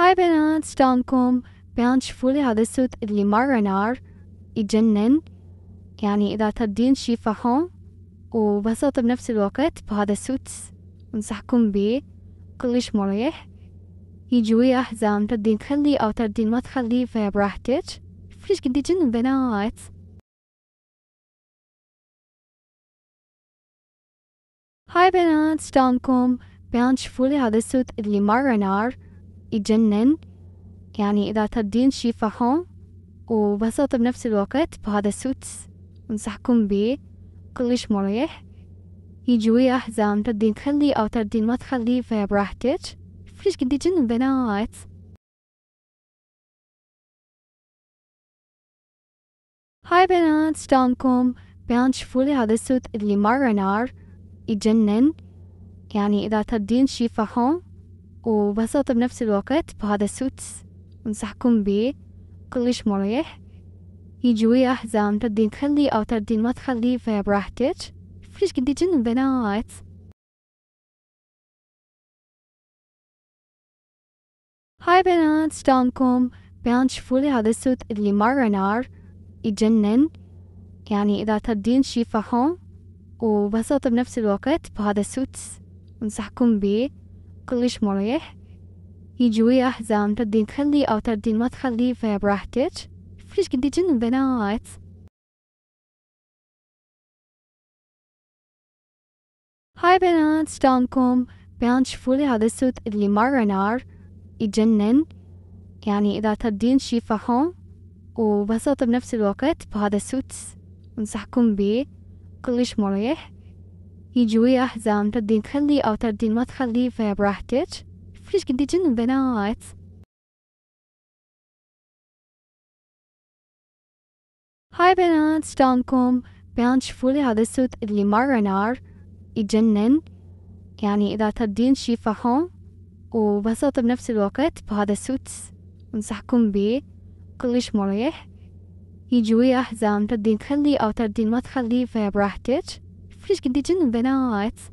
هاي بنات شلونكم بنات شوفوا لي هذا السوت اللي مرة نار يجنن يعني إذا تبدين شي فحم وبسط بنفس الوقت بهذا الصوت أنصحكم بيه كلش مريح يجي ويا أحزام تبدين تخليه أو تبدين ما تخليه فبراحتك ليش قد يجنن بنات هاي بنات شلونكم بنات شوفوا لي هذا السوت اللي مرة نار يجنن يعني إذا تبدين شي فحم وبسط بنفس الوقت فهذا السوتس أنصحكم بيه كلش مريح يجي ويا أحزان تردين تخلي أو تردين ما تخلي براحتك ليش قد يجنن البنات هاي بنات شلونكم بيان شوفولي هذا السوت اللي مرة نار يجنن يعني إذا تبدين شي فحم وبساطة بنفس الوقت بهذا السوتس أنصحكم به كلش مريح يجي ويا حزام تردين تخلي أو تردين ما تخلي براحتك فيش قد يجن البنات هاي بنات شلونكم بنات شوفولي هذا السوت اللي مرة نار يجنن يعني إذا تردين شي فحم وبساطة بنفس الوقت بهذا السوتس أنصحكم بيه كلش مريح يجي ويا حزام تردين تخلي أو تردين ما تخلي براحتك فيش كنتي جن البنات هاي بنات شلونكم بنات شوفولي هذا السوت اللي مرة نار يجنن يعني إذا تردين شي فحوم وبسط بنفس الوقت بهذا السوت أنصحكم بيه كلش مريح يجوي أحزان تردين تخلي أو تردين ما تخلي براحتك فيش قد يجن البنات هاي بنات شلونكم بنات شفولي هذا السوت اللي مرة نار يجنن يعني إذا تردين شي فخم وبسط بنفس الوقت بهذا السوت أنصحكم بيه كلش مريح يجوي أحزان تردين تخلي أو تردين ما تخلي براحتك Frisch gedigen Benauet.